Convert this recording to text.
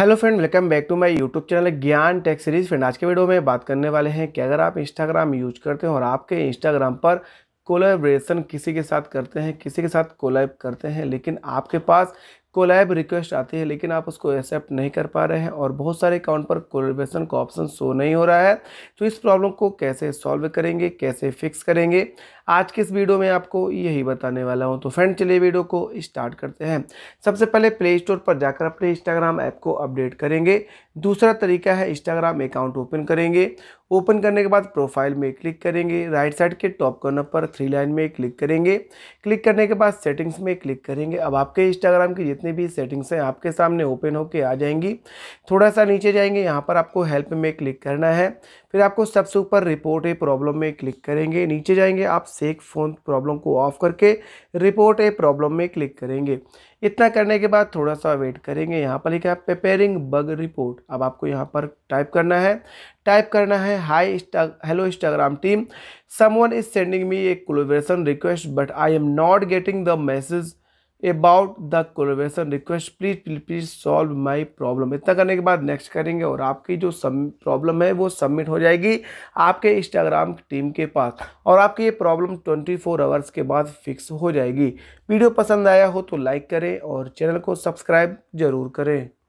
hello friend welcome back to my YouTube channel Gyan tech series friend आज के video में बात करने वाले हैं कि अगर आप इंस्टाग्राम यूज करते हैं और आपके इंस्टाग्राम पर कोलेब्रेशन किसी के साथ करते हैं किसी के साथ कोलैब करते हैं लेकिन आपके पास कोलैब रिक्वेस्ट आती है लेकिन आप उसको एक्सेप्ट नहीं कर पा रहे हैं और बहुत सारे अकाउंट पर कोलेबेशन का ऑप्शन शो नहीं हो रहा है तो इस प्रॉब्लम को कैसे सॉल्व करेंगे कैसे फिक्स करेंगे आज के इस वीडियो में आपको यही बताने वाला हूं तो फ्रेंड चलिए वीडियो को स्टार्ट करते हैं सबसे पहले प्ले स्टोर पर जाकर अपने इंस्टाग्राम ऐप को अपडेट करेंगे दूसरा तरीका है इंस्टाग्राम अकाउंट ओपन करेंगे ओपन करने के बाद प्रोफाइल में क्लिक करेंगे राइट साइड के टॉप कॉर्नर पर थ्री लाइन में क्लिक करेंगे क्लिक करने के बाद सेटिंग्स में क्लिक करेंगे अब आपके इंस्टाग्राम की जितने भी सेटिंग्स हैं आपके सामने ओपन होके आ जाएंगी थोड़ा सा नीचे जाएंगे यहाँ पर आपको हेल्प में क्लिक करना है फिर आपको सबसे ऊपर रिपोर्ट ए प्रॉब्लम में क्लिक करेंगे नीचे जाएंगे आप सेक फ़ोन प्रॉब्लम को ऑफ करके रिपोर्ट ए प्रॉब्लम में क्लिक करेंगे इतना करने के बाद थोड़ा सा वेट करेंगे यहाँ पर लिखा है प्रिपेयरिंग बग रिपोर्ट अब आपको यहाँ पर टाइप करना है टाइप करना है hi hello Instagram team someone is sending me a collaboration request but I am not getting the message about the collaboration request please please please solve my problem इतना करने के बाद नेक्स्ट करेंगे और आपकी जो सब प्रॉब्लम है वो सबमिट हो जाएगी आपके इंस्टाग्राम टीम के पास और आपकी ये प्रॉब्लम 24 फोर आवर्स के बाद फिक्स हो जाएगी वीडियो पसंद आया हो तो लाइक करें और चैनल को सब्सक्राइब जरूर करें